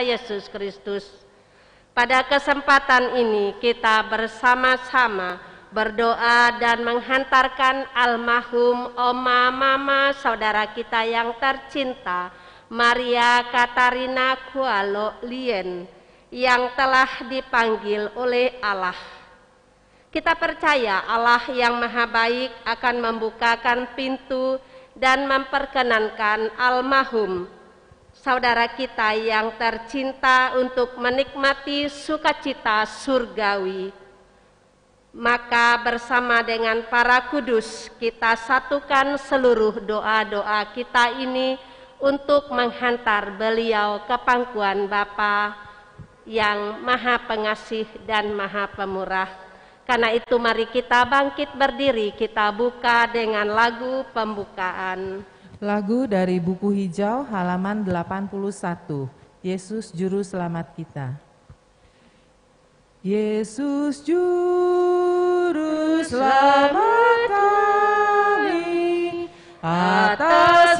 Yesus Kristus. Pada kesempatan ini kita bersama-sama berdoa dan menghantarkan almarhum Oma Mama saudara kita yang tercinta Maria Katarina Kualo Lien yang telah dipanggil oleh Allah. Kita percaya Allah yang maha baik akan membukakan pintu dan memperkenankan almarhum saudara kita yang tercinta untuk menikmati sukacita surgawi. Maka bersama dengan para kudus kita satukan seluruh doa-doa kita ini untuk menghantar beliau ke pangkuan Bapa yang maha pengasih dan maha pemurah. Karena itu mari kita bangkit berdiri, kita buka dengan lagu pembukaan. Lagu dari buku hijau halaman 81. Yesus juru selamat kita. Yesus juru selamat kami atas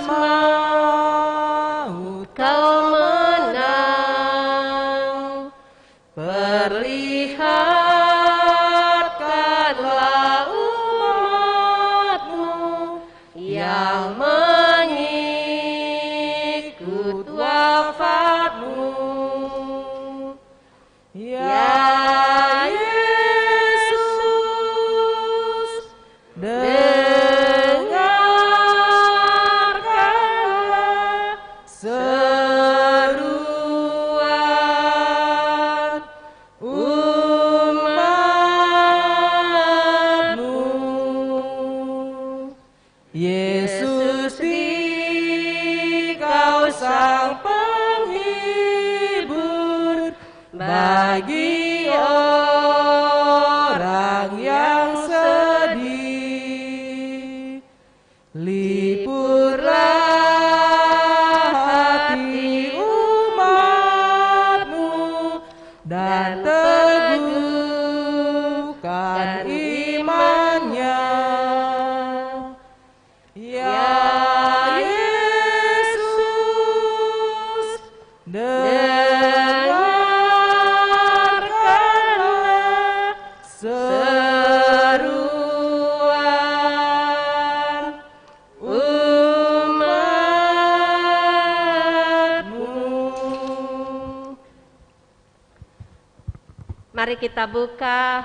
Mari kita buka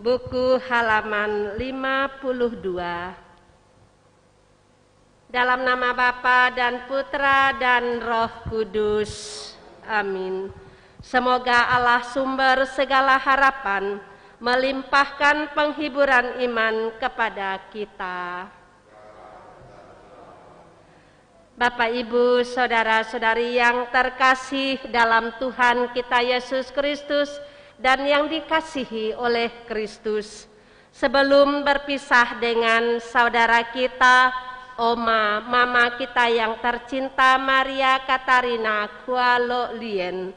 buku halaman 52. Dalam nama Bapa dan Putra dan Roh Kudus. Amin. Semoga Allah sumber segala harapan melimpahkan penghiburan iman kepada kita. Bapak, Ibu, Saudara-saudari yang terkasih dalam Tuhan kita Yesus Kristus, dan yang dikasihi oleh Kristus, sebelum berpisah dengan saudara kita, Oma, mama kita yang tercinta Maria Katarina Kualo Lien,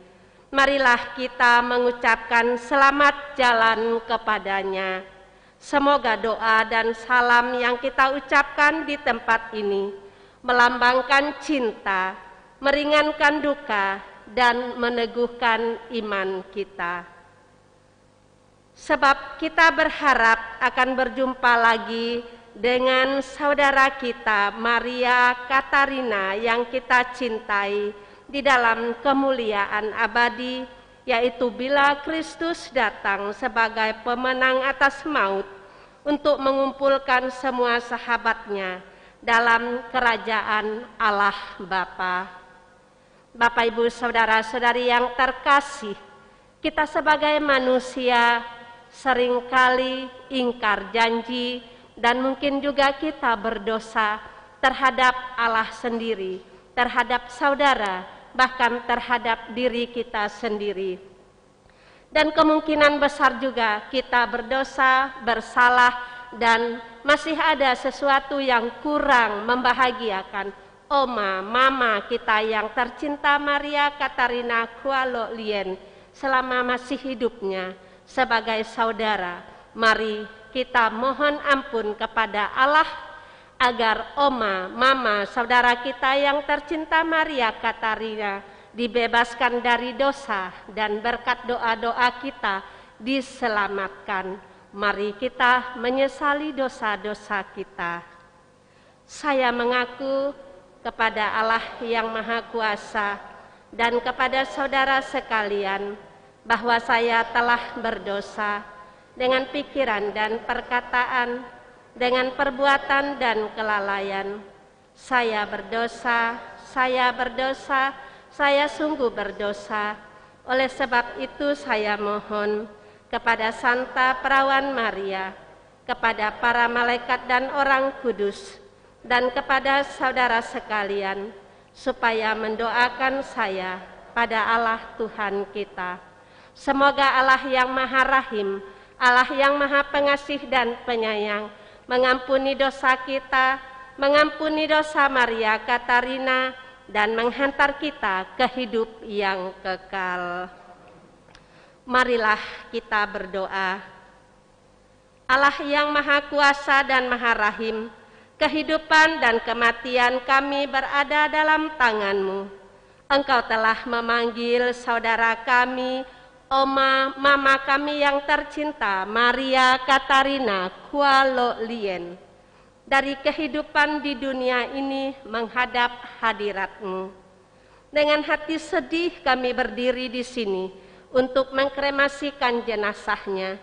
marilah kita mengucapkan selamat jalan kepadanya. Semoga doa dan salam yang kita ucapkan di tempat ini melambangkan cinta, meringankan duka, dan meneguhkan iman kita sebab kita berharap akan berjumpa lagi dengan saudara kita Maria Katarina yang kita cintai di dalam kemuliaan abadi yaitu bila Kristus datang sebagai pemenang atas maut untuk mengumpulkan semua sahabatnya dalam kerajaan Allah Bapa. Bapak Ibu Saudara-saudari yang terkasih, kita sebagai manusia seringkali ingkar janji, dan mungkin juga kita berdosa terhadap Allah sendiri, terhadap saudara, bahkan terhadap diri kita sendiri. Dan kemungkinan besar juga kita berdosa, bersalah, dan masih ada sesuatu yang kurang membahagiakan oma mama kita yang tercinta Maria Katarina Kualo Lien selama masih hidupnya sebagai saudara, mari kita mohon ampun kepada Allah agar oma, mama, saudara kita yang tercinta Maria Katarina dibebaskan dari dosa dan berkat doa-doa kita diselamatkan. Mari kita menyesali dosa-dosa kita. Saya mengaku kepada Allah yang Maha Kuasa dan kepada saudara sekalian, bahwa saya telah berdosa dengan pikiran dan perkataan, dengan perbuatan dan kelalaian. Saya berdosa, saya berdosa, saya sungguh berdosa. Oleh sebab itu saya mohon kepada Santa Perawan Maria, kepada para malaikat dan orang kudus, dan kepada saudara sekalian, supaya mendoakan saya pada Allah Tuhan kita Semoga Allah yang Maha Rahim, Allah yang Maha Pengasih dan Penyayang, mengampuni dosa kita, mengampuni dosa Maria Katarina, dan menghantar kita ke hidup yang kekal. Marilah kita berdoa. Allah yang Maha Kuasa dan Maha Rahim, kehidupan dan kematian kami berada dalam tangan-Mu. Engkau telah memanggil saudara kami Oma mama kami yang tercinta Maria Katarina Kualo Lien, dari kehidupan di dunia ini menghadap hadiratmu. Dengan hati sedih kami berdiri di sini untuk mengkremasikan jenazahnya.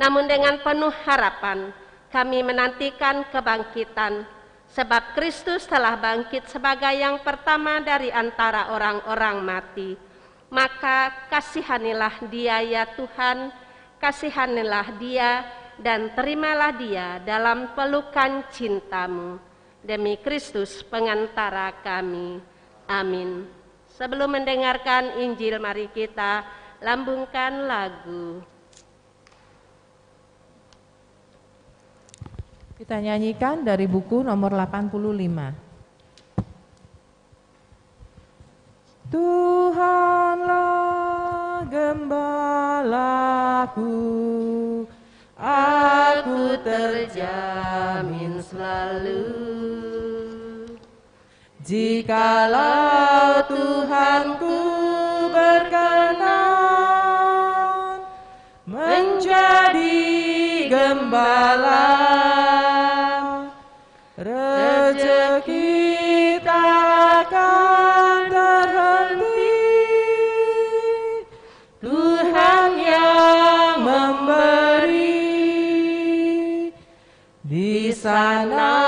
Namun dengan penuh harapan kami menantikan kebangkitan sebab Kristus telah bangkit sebagai yang pertama dari antara orang-orang mati maka kasihanilah dia ya Tuhan, kasihanilah dia dan terimalah dia dalam pelukan cintamu. Demi Kristus pengantara kami. Amin. Sebelum mendengarkan Injil, mari kita lambungkan lagu. Kita nyanyikan dari buku nomor 85. Tuhanlah gembalaku, aku terjamin selalu. Jikalau Tuhanku berkenan menjadi gembala, na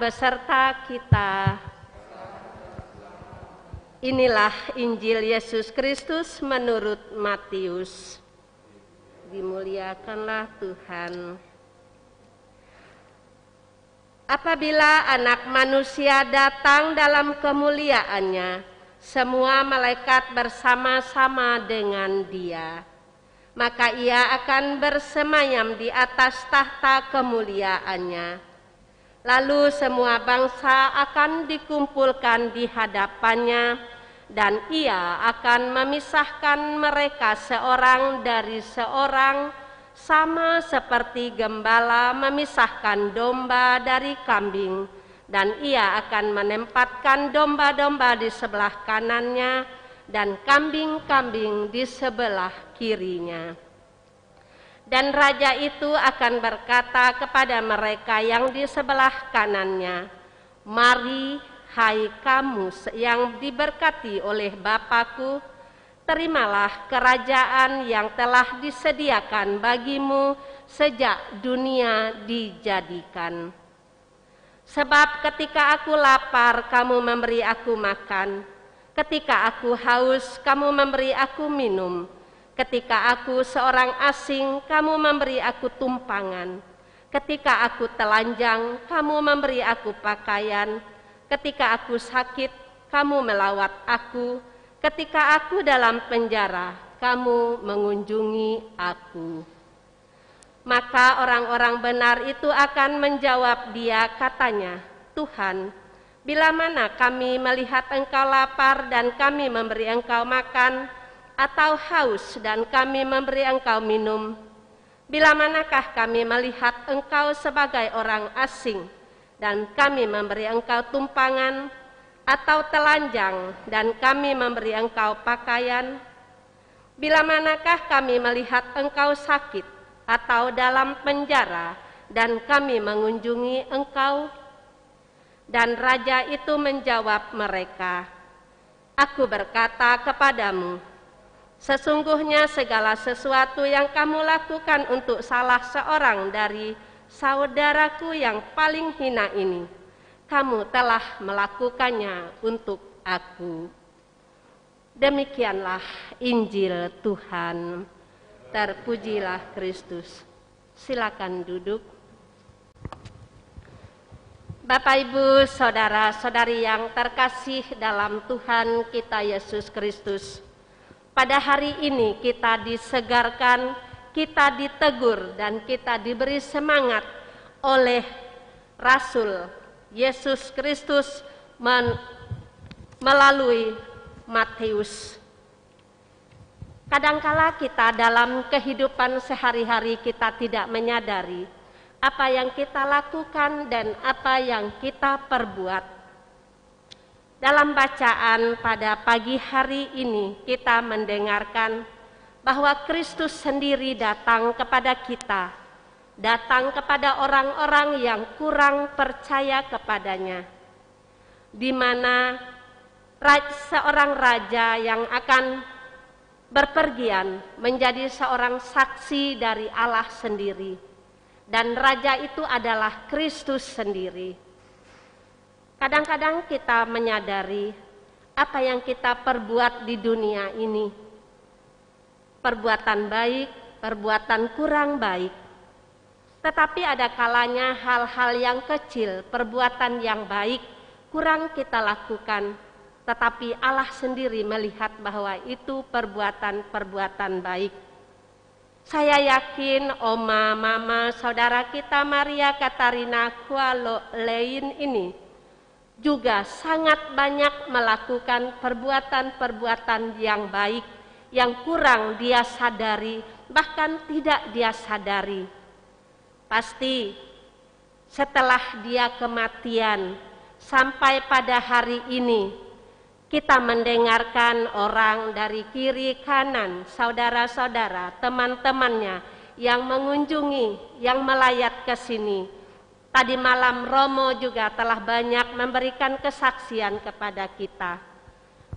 beserta kita. Inilah Injil Yesus Kristus menurut Matius. Dimuliakanlah Tuhan. Apabila anak manusia datang dalam kemuliaannya, semua malaikat bersama-sama dengan dia. Maka ia akan bersemayam di atas tahta kemuliaannya Lalu semua bangsa akan dikumpulkan di hadapannya dan ia akan memisahkan mereka seorang dari seorang sama seperti gembala memisahkan domba dari kambing dan ia akan menempatkan domba-domba di sebelah kanannya dan kambing-kambing di sebelah kirinya dan raja itu akan berkata kepada mereka yang di sebelah kanannya, "Mari, hai kamu yang diberkati oleh Bapakku, terimalah kerajaan yang telah disediakan bagimu sejak dunia dijadikan." Sebab ketika aku lapar, kamu memberi aku makan. Ketika aku haus, kamu memberi aku minum Ketika aku seorang asing, kamu memberi aku tumpangan. Ketika aku telanjang, kamu memberi aku pakaian. Ketika aku sakit, kamu melawat aku. Ketika aku dalam penjara, kamu mengunjungi aku. Maka orang-orang benar itu akan menjawab dia katanya, Tuhan, bila mana kami melihat engkau lapar dan kami memberi engkau makan, atau haus dan kami memberi engkau minum? Bila manakah kami melihat engkau sebagai orang asing dan kami memberi engkau tumpangan atau telanjang dan kami memberi engkau pakaian? Bila manakah kami melihat engkau sakit atau dalam penjara dan kami mengunjungi engkau? Dan raja itu menjawab mereka, Aku berkata kepadamu, Sesungguhnya segala sesuatu yang kamu lakukan untuk salah seorang dari saudaraku yang paling hina ini, kamu telah melakukannya untuk aku. Demikianlah Injil Tuhan. Terpujilah Kristus. Silakan duduk. Bapak, Ibu, saudara-saudari yang terkasih dalam Tuhan kita Yesus Kristus pada hari ini kita disegarkan, kita ditegur, dan kita diberi semangat oleh Rasul Yesus Kristus melalui Matius. Kadangkala kita dalam kehidupan sehari-hari kita tidak menyadari apa yang kita lakukan dan apa yang kita perbuat dalam bacaan pada pagi hari ini, kita mendengarkan bahwa Kristus sendiri datang kepada kita, datang kepada orang-orang yang kurang percaya kepadanya, di mana seorang raja yang akan berpergian menjadi seorang saksi dari Allah sendiri, dan raja itu adalah Kristus sendiri Kadang-kadang kita menyadari apa yang kita perbuat di dunia ini. Perbuatan baik, perbuatan kurang baik. Tetapi ada kalanya hal-hal yang kecil, perbuatan yang baik, kurang kita lakukan. Tetapi Allah sendiri melihat bahwa itu perbuatan-perbuatan baik. Saya yakin Oma, Mama, saudara kita Maria Katarina Kualo Lain ini juga sangat banyak melakukan perbuatan-perbuatan yang baik yang kurang dia sadari, bahkan tidak dia sadari. Pasti setelah dia kematian sampai pada hari ini, kita mendengarkan orang dari kiri kanan, saudara-saudara, teman-temannya yang mengunjungi, yang melayat ke sini Tadi malam Romo juga telah banyak memberikan kesaksian kepada kita.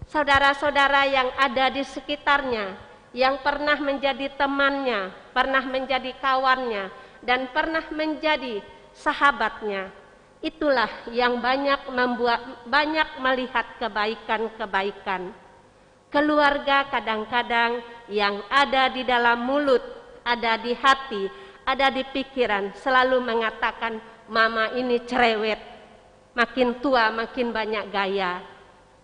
Saudara-saudara yang ada di sekitarnya, yang pernah menjadi temannya, pernah menjadi kawannya, dan pernah menjadi sahabatnya. Itulah yang banyak membuat banyak melihat kebaikan-kebaikan. Keluarga kadang-kadang yang ada di dalam mulut, ada di hati, ada di pikiran selalu mengatakan mama ini cerewet, makin tua makin banyak gaya,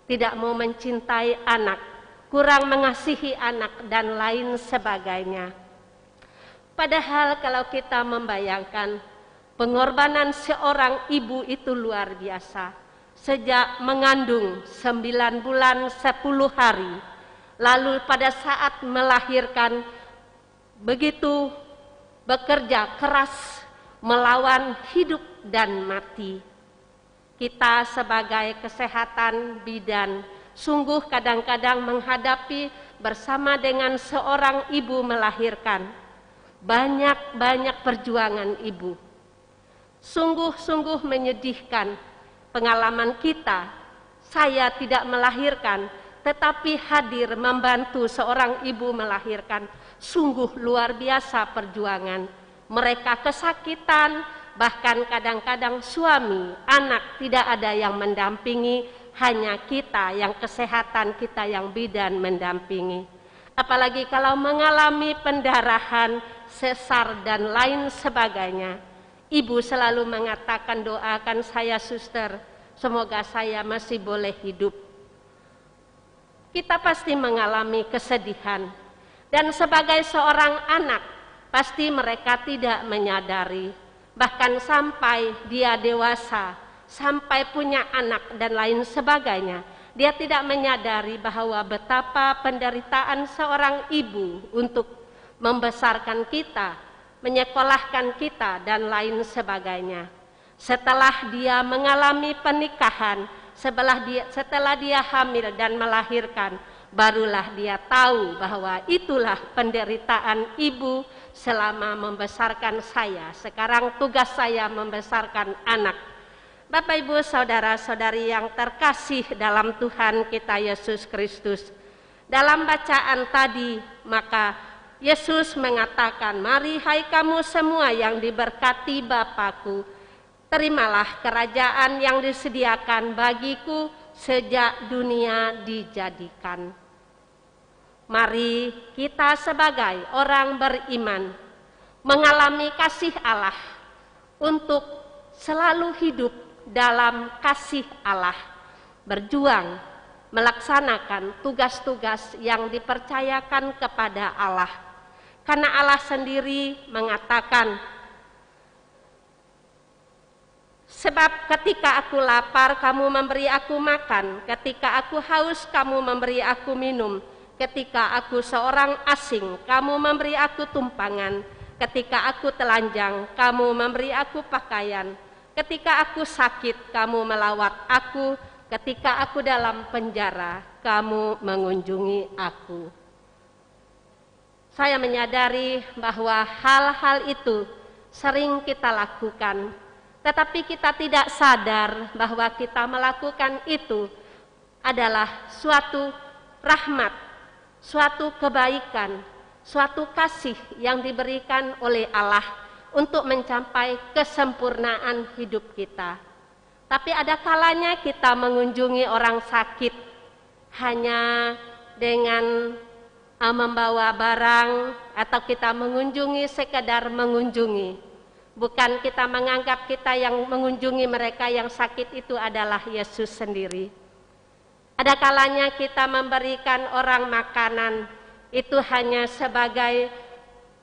tidak mau mencintai anak, kurang mengasihi anak dan lain sebagainya. Padahal kalau kita membayangkan pengorbanan seorang ibu itu luar biasa. Sejak mengandung 9 bulan 10 hari, lalu pada saat melahirkan begitu bekerja keras melawan hidup dan mati. Kita sebagai kesehatan bidan sungguh kadang-kadang menghadapi bersama dengan seorang ibu melahirkan banyak-banyak perjuangan ibu. Sungguh-sungguh menyedihkan pengalaman kita. Saya tidak melahirkan, tetapi hadir membantu seorang ibu melahirkan. Sungguh luar biasa perjuangan mereka kesakitan, bahkan kadang-kadang suami, anak tidak ada yang mendampingi, hanya kita yang kesehatan kita yang bidan mendampingi. Apalagi kalau mengalami pendarahan, sesar dan lain sebagainya. Ibu selalu mengatakan doakan saya suster, semoga saya masih boleh hidup. Kita pasti mengalami kesedihan. Dan sebagai seorang anak, Pasti mereka tidak menyadari, bahkan sampai dia dewasa, sampai punya anak dan lain sebagainya, dia tidak menyadari bahwa betapa penderitaan seorang ibu untuk membesarkan kita, menyekolahkan kita, dan lain sebagainya. Setelah dia mengalami pernikahan, setelah dia, setelah dia hamil dan melahirkan, barulah dia tahu bahwa itulah penderitaan ibu selama membesarkan saya. Sekarang tugas saya membesarkan anak. Bapak Ibu saudara-saudari yang terkasih dalam Tuhan kita Yesus Kristus. Dalam bacaan tadi, maka Yesus mengatakan, "Mari hai kamu semua yang diberkati Bapakku, terimalah kerajaan yang disediakan bagiku sejak dunia dijadikan." Mari kita sebagai orang beriman mengalami kasih Allah untuk selalu hidup dalam kasih Allah, berjuang melaksanakan tugas-tugas yang dipercayakan kepada Allah. Karena Allah sendiri mengatakan, Sebab ketika aku lapar, kamu memberi aku makan. Ketika aku haus, kamu memberi aku minum Ketika aku seorang asing, kamu memberi aku tumpangan. Ketika aku telanjang, kamu memberi aku pakaian. Ketika aku sakit, kamu melawat aku. Ketika aku dalam penjara, kamu mengunjungi aku. Saya menyadari bahwa hal-hal itu sering kita lakukan, tetapi kita tidak sadar bahwa kita melakukan itu adalah suatu rahmat suatu kebaikan, suatu kasih yang diberikan oleh Allah untuk mencapai kesempurnaan hidup kita. Tapi ada kalanya kita mengunjungi orang sakit hanya dengan ah, membawa barang atau kita mengunjungi sekedar mengunjungi bukan kita menganggap kita yang mengunjungi mereka yang sakit itu adalah Yesus sendiri. Ada kalanya kita memberikan orang makanan itu hanya sebagai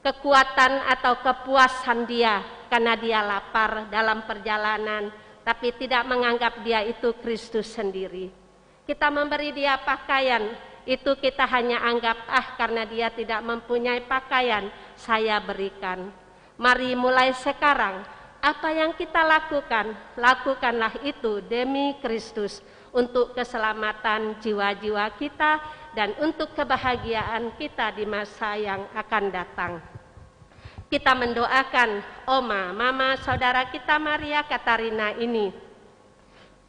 kekuatan atau kepuasan dia karena dia lapar dalam perjalanan tapi tidak menganggap dia itu Kristus sendiri. Kita memberi dia pakaian, itu kita hanya anggap ah karena dia tidak mempunyai pakaian, saya berikan. Mari mulai sekarang, apa yang kita lakukan, lakukanlah itu demi Kristus untuk keselamatan jiwa-jiwa kita dan untuk kebahagiaan kita di masa yang akan datang. Kita mendoakan Oma, Mama, saudara kita Maria Katarina ini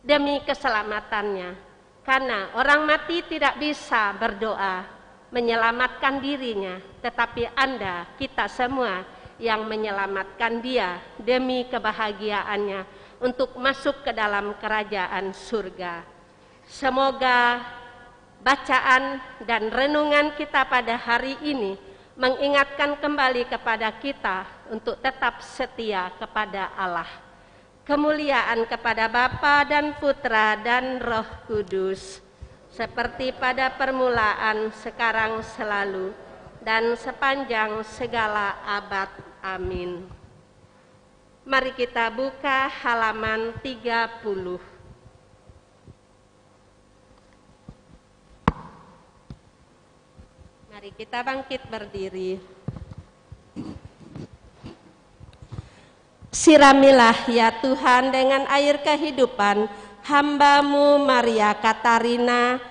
demi keselamatannya. Karena orang mati tidak bisa berdoa menyelamatkan dirinya, tetapi Anda, kita semua yang menyelamatkan dia demi kebahagiaannya untuk masuk ke dalam kerajaan surga. Semoga bacaan dan renungan kita pada hari ini mengingatkan kembali kepada kita untuk tetap setia kepada Allah. Kemuliaan kepada Bapa dan Putra dan Roh Kudus, seperti pada permulaan, sekarang, selalu, dan sepanjang segala abad. Amin. Mari kita buka halaman 30. Mari kita bangkit berdiri. Siramilah ya Tuhan dengan air kehidupan hambamu Maria Katarina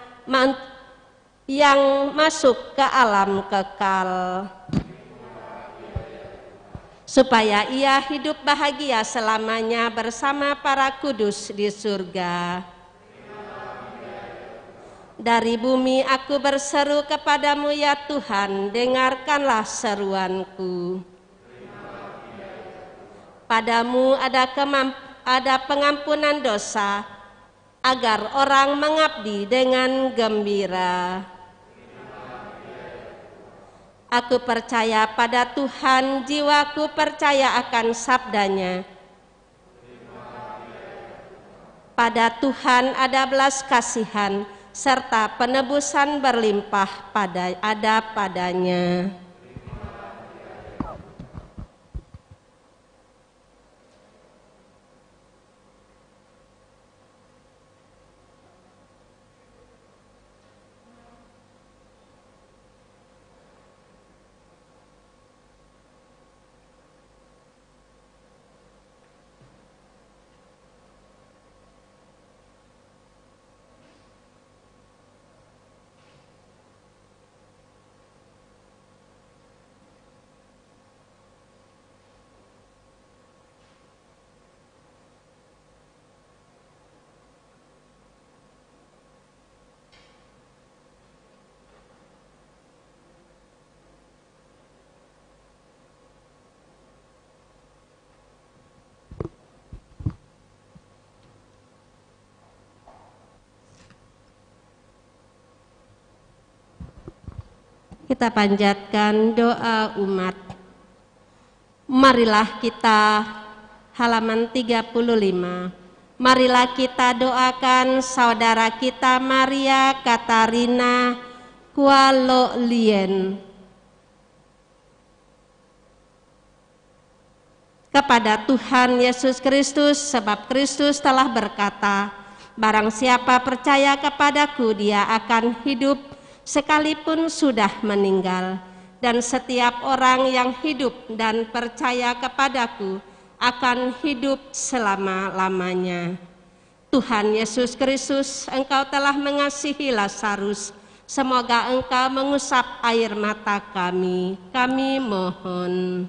yang masuk ke alam kekal. Supaya ia hidup bahagia selamanya bersama para kudus di surga. Dari bumi aku berseru kepadamu ya Tuhan, dengarkanlah seruanku. Padamu ada, ada pengampunan dosa, agar orang mengabdi dengan gembira. Aku percaya pada Tuhan, jiwaku percaya akan sabdanya. Pada Tuhan ada belas kasihan, serta penebusan berlimpah pada ada padanya. kita panjatkan doa umat. Marilah kita halaman 35. Marilah kita doakan saudara kita Maria Katarina Lien kepada Tuhan Yesus Kristus sebab Kristus telah berkata, barang siapa percaya kepadaku dia akan hidup sekalipun sudah meninggal, dan setiap orang yang hidup dan percaya kepadaku akan hidup selama-lamanya. Tuhan Yesus Kristus, Engkau telah mengasihi Lazarus. Semoga Engkau mengusap air mata kami. Kami mohon.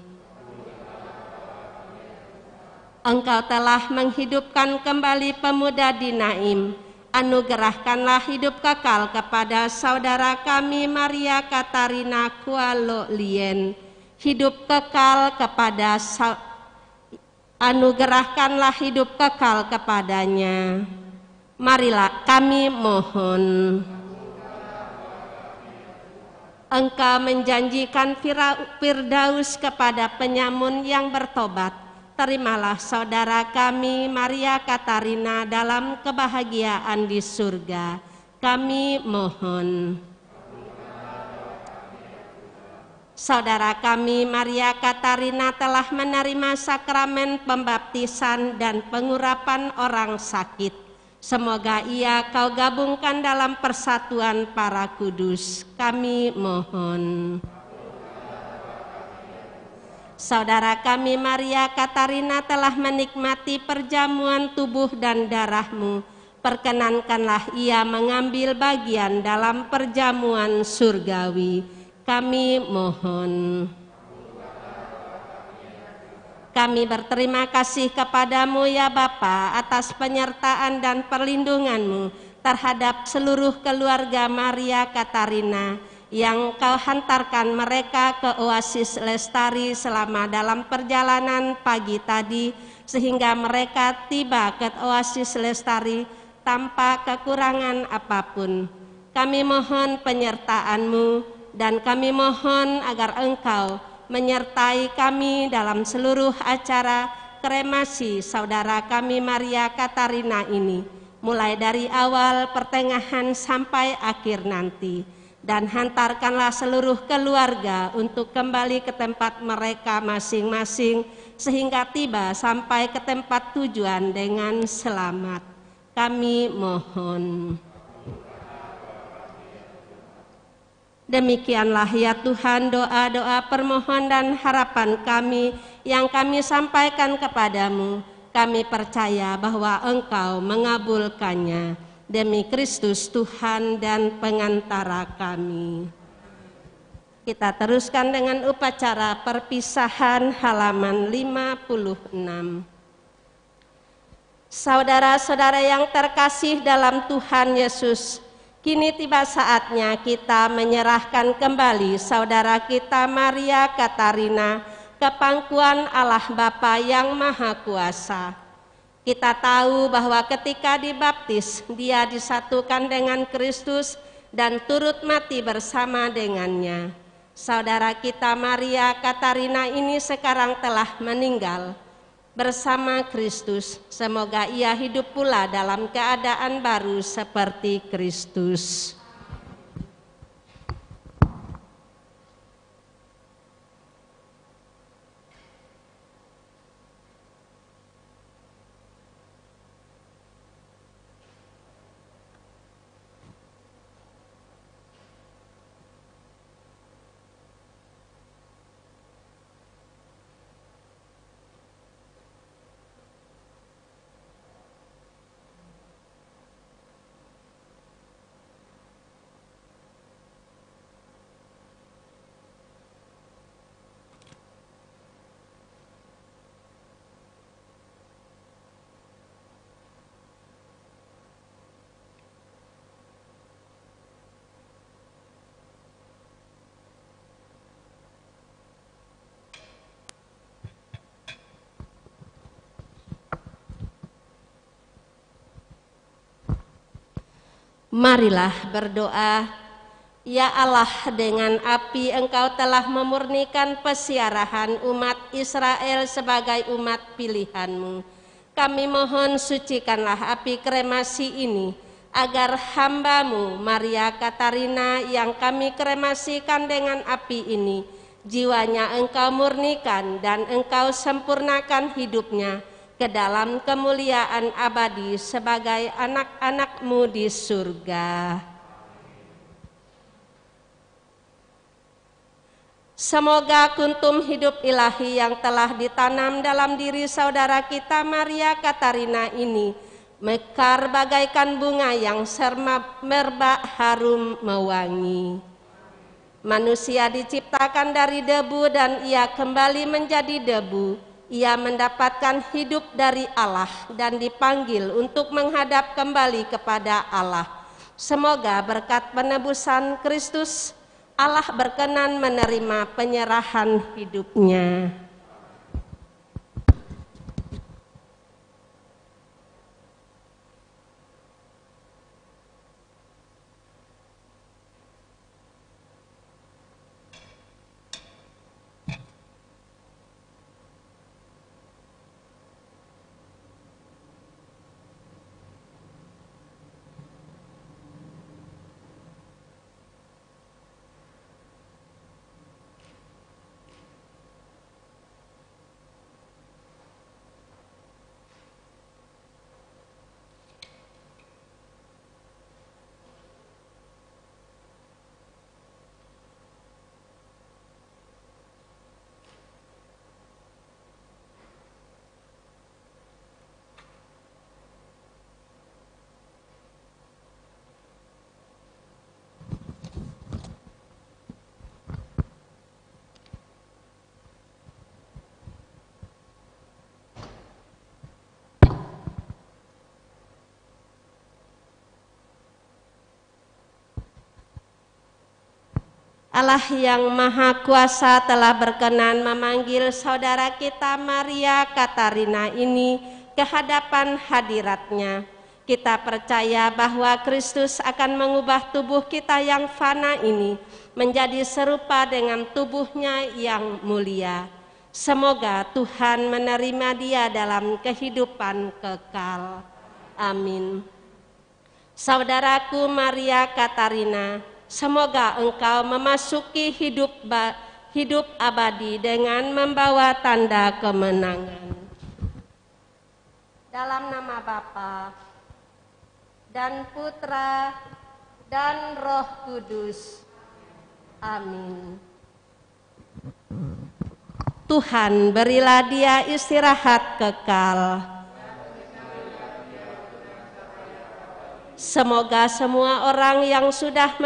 Engkau telah menghidupkan kembali pemuda di Naim anugerahkanlah hidup kekal kepada saudara kami Maria Katarina Kualo Lien hidup kekal kepada anugerahkanlah hidup kekal kepadanya marilah kami mohon Engkau menjanjikan Firdaus kepada penyamun yang bertobat terimalah saudara kami Maria Katarina dalam kebahagiaan di surga. Kami mohon. Saudara kami Maria Katarina telah menerima sakramen pembaptisan dan pengurapan orang sakit. Semoga ia kau gabungkan dalam persatuan para kudus. Kami mohon. Saudara kami Maria Katarina telah menikmati perjamuan tubuh dan darahmu. Perkenankanlah ia mengambil bagian dalam perjamuan surgawi. Kami mohon. Kami berterima kasih kepadamu ya Bapa atas penyertaan dan perlindunganmu terhadap seluruh keluarga Maria Katarina yang kau hantarkan mereka ke oasis lestari selama dalam perjalanan pagi tadi sehingga mereka tiba ke oasis lestari tanpa kekurangan apapun. Kami mohon penyertaanmu dan kami mohon agar Engkau menyertai kami dalam seluruh acara kremasi saudara kami Maria Katarina ini, mulai dari awal, pertengahan, sampai akhir nanti dan hantarkanlah seluruh keluarga untuk kembali ke tempat mereka masing-masing sehingga tiba sampai ke tempat tujuan dengan selamat. Kami mohon. Demikianlah ya Tuhan doa-doa permohonan dan harapan kami yang kami sampaikan kepadamu. Kami percaya bahwa Engkau mengabulkannya demi Kristus Tuhan dan pengantara kami. Kita teruskan dengan upacara perpisahan halaman 56. Saudara-saudara yang terkasih dalam Tuhan Yesus, kini tiba saatnya kita menyerahkan kembali saudara kita Maria Katarina ke pangkuan Allah Bapa yang Maha Kuasa. Kita tahu bahwa ketika dibaptis, dia disatukan dengan Kristus dan turut mati bersama dengannya. Saudara kita Maria Katarina ini sekarang telah meninggal bersama Kristus. Semoga ia hidup pula dalam keadaan baru seperti Kristus. Marilah berdoa, Ya Allah, dengan api engkau telah memurnikan pesiarahan umat Israel sebagai umat pilihanmu. Kami mohon sucikanlah api kremasi ini, agar hambamu Maria Katarina yang kami kremasikan dengan api ini, jiwanya engkau murnikan dan engkau sempurnakan hidupnya, ke dalam kemuliaan abadi sebagai anak-anakmu di surga. Semoga kuntum hidup ilahi yang telah ditanam dalam diri saudara kita Maria Katarina ini mekar bagaikan bunga yang serma merbak harum mewangi. Manusia diciptakan dari debu dan ia kembali menjadi debu ia mendapatkan hidup dari Allah dan dipanggil untuk menghadap kembali kepada Allah. Semoga berkat penebusan Kristus, Allah berkenan menerima penyerahan hidupnya. Allah yang Maha Kuasa telah berkenan memanggil saudara kita Maria Katarina ini ke hadapan hadiratnya. Kita percaya bahwa Kristus akan mengubah tubuh kita yang fana ini menjadi serupa dengan tubuhnya yang mulia. Semoga Tuhan menerima dia dalam kehidupan kekal. Amin. Saudaraku Maria Katarina, Semoga engkau memasuki hidup hidup abadi dengan membawa tanda kemenangan. Dalam nama Bapa dan Putra dan Roh Kudus. Amin. Tuhan berilah dia istirahat kekal Semoga semua orang yang sudah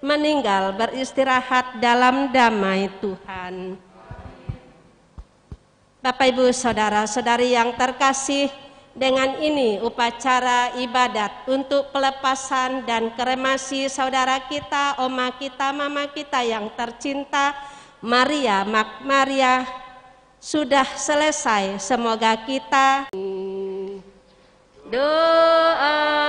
meninggal beristirahat dalam damai Tuhan. Bapak, Ibu, saudara-saudari yang terkasih, dengan ini upacara ibadat untuk pelepasan dan kremasi saudara kita, oma kita, mama kita yang tercinta, Maria Mak Maria sudah selesai. Semoga kita doa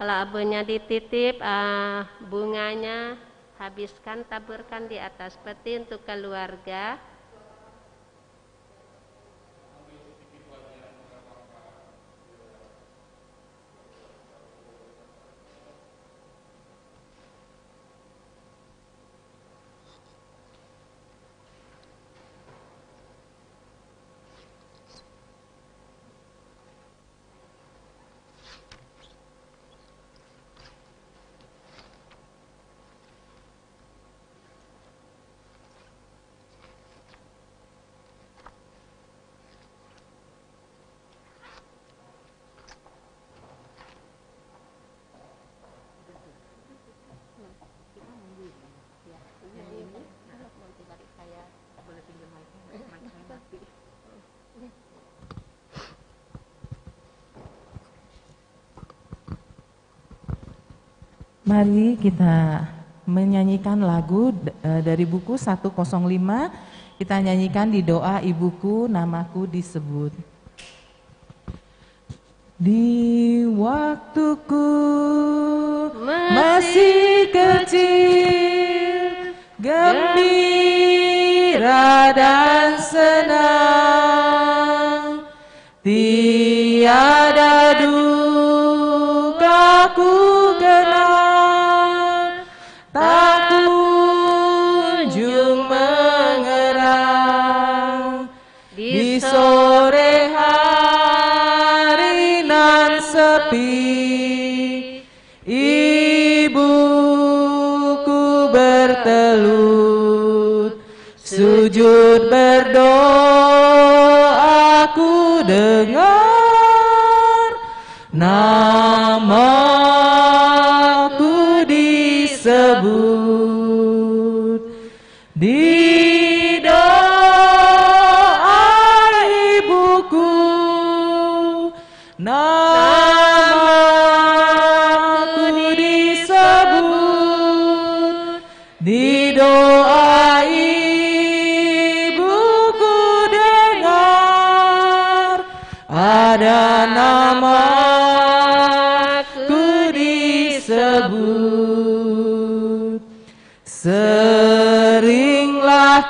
Kalau abunya dititip, eh, bunganya habiskan taburkan di atas peti untuk keluarga Mari kita menyanyikan lagu eh, dari buku 105. Kita nyanyikan di doa ibuku namaku disebut. Di waktuku masih kecil, gembira dan senang, tiada dukaku ikut berdoa ku dengar nama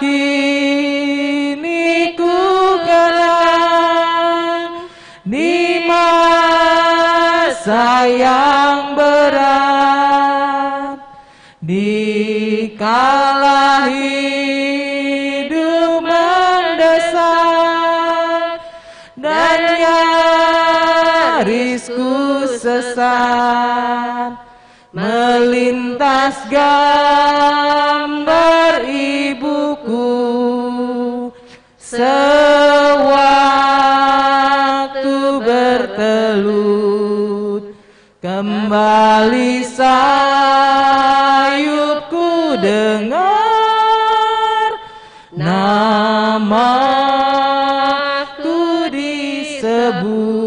kini ku di masa yang berat di kala hidup mendesak dan nyarisku sesat melintas garis Kembali sayupku dengar Namaku disebut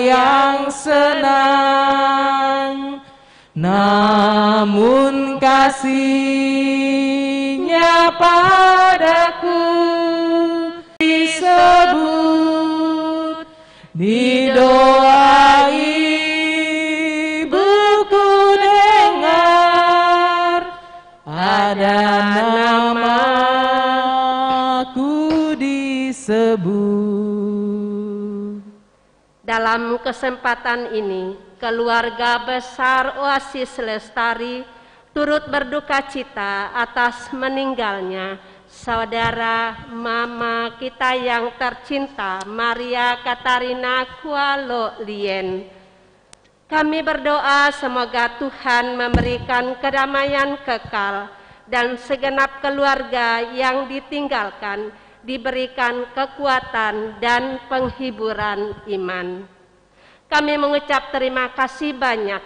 yang senang Namun kasihnya padaku Disebut, doa Ibuku dengar Ada namaku disebut dalam kesempatan ini, keluarga besar Oasis Lestari turut berduka cita atas meninggalnya saudara mama kita yang tercinta Maria Katarina Kualo Lien. Kami berdoa semoga Tuhan memberikan kedamaian kekal dan segenap keluarga yang ditinggalkan diberikan kekuatan dan penghiburan iman. Kami mengucap terima kasih banyak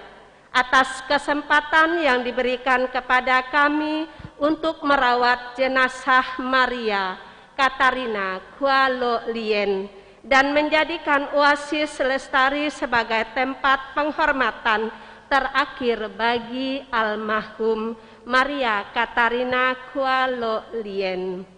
atas kesempatan yang diberikan kepada kami untuk merawat jenazah Maria Katarina Kualo Lien dan menjadikan Oasis Lestari sebagai tempat penghormatan terakhir bagi almarhum Maria Katarina Kualo Lien.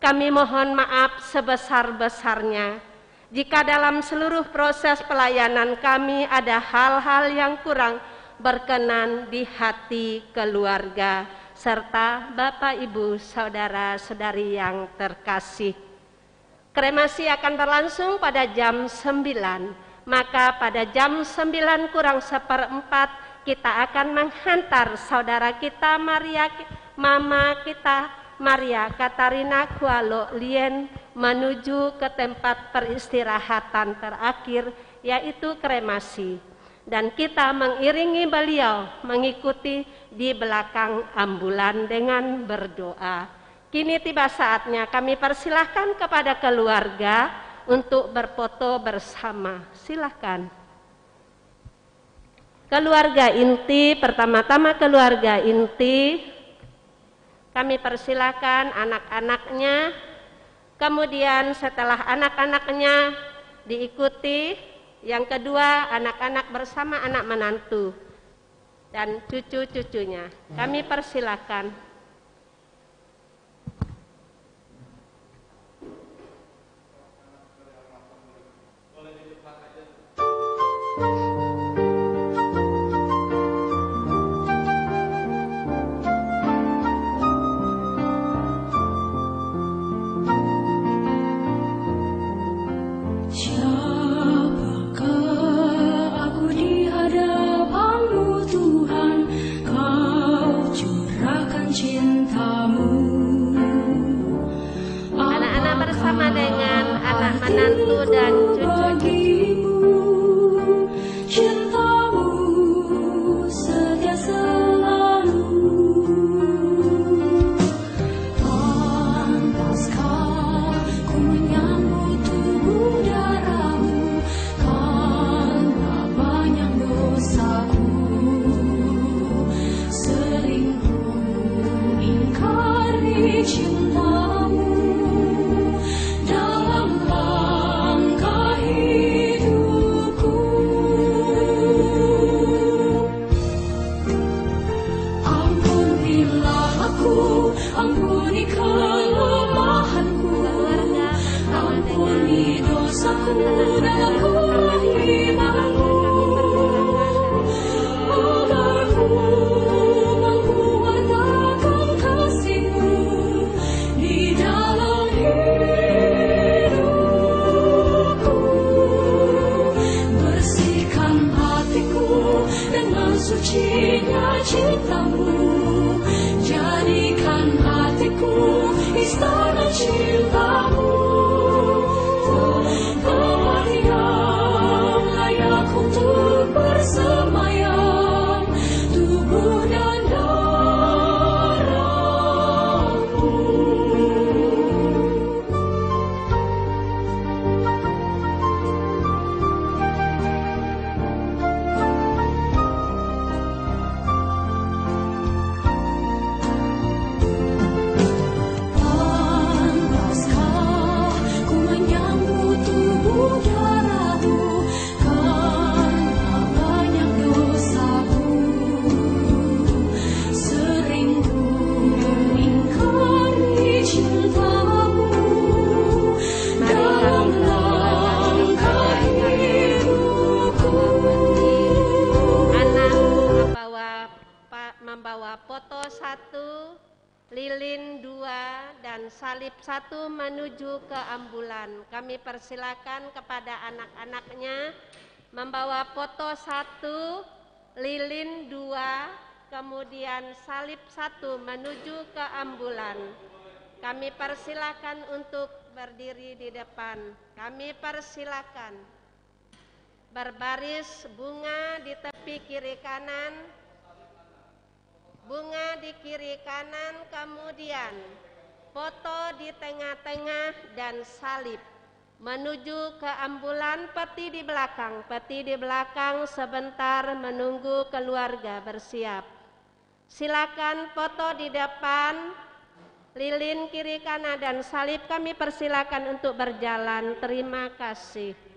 Kami mohon maaf sebesar-besarnya jika dalam seluruh proses pelayanan kami ada hal-hal yang kurang berkenan di hati keluarga serta Bapak Ibu saudara-saudari yang terkasih. Kremasi akan berlangsung pada jam 9, maka pada jam 9 kurang seperempat kita akan menghantar saudara kita Maria Mama kita Maria Katarina Kualo Lien menuju ke tempat peristirahatan terakhir yaitu kremasi dan kita mengiringi beliau mengikuti di belakang ambulan dengan berdoa. Kini tiba saatnya kami persilahkan kepada keluarga untuk berfoto bersama. Silahkan. Keluarga inti, pertama-tama keluarga inti kami persilakan anak-anaknya, kemudian setelah anak-anaknya diikuti, yang kedua anak-anak bersama anak menantu dan cucu-cucunya. Kami persilakan. 哭的哭。foto satu, lilin dua, dan salib satu menuju ke ambulan. Kami persilakan kepada anak-anaknya membawa foto satu, lilin dua, kemudian salib satu menuju ke ambulan. Kami persilakan untuk berdiri di depan. Kami persilakan berbaris bunga di tepi kiri kanan bunga di kiri kanan, kemudian foto di tengah-tengah dan salib. Menuju ke ambulan peti di belakang, peti di belakang sebentar menunggu keluarga bersiap. Silakan foto di depan, lilin kiri kanan dan salib kami persilakan untuk berjalan. Terima kasih.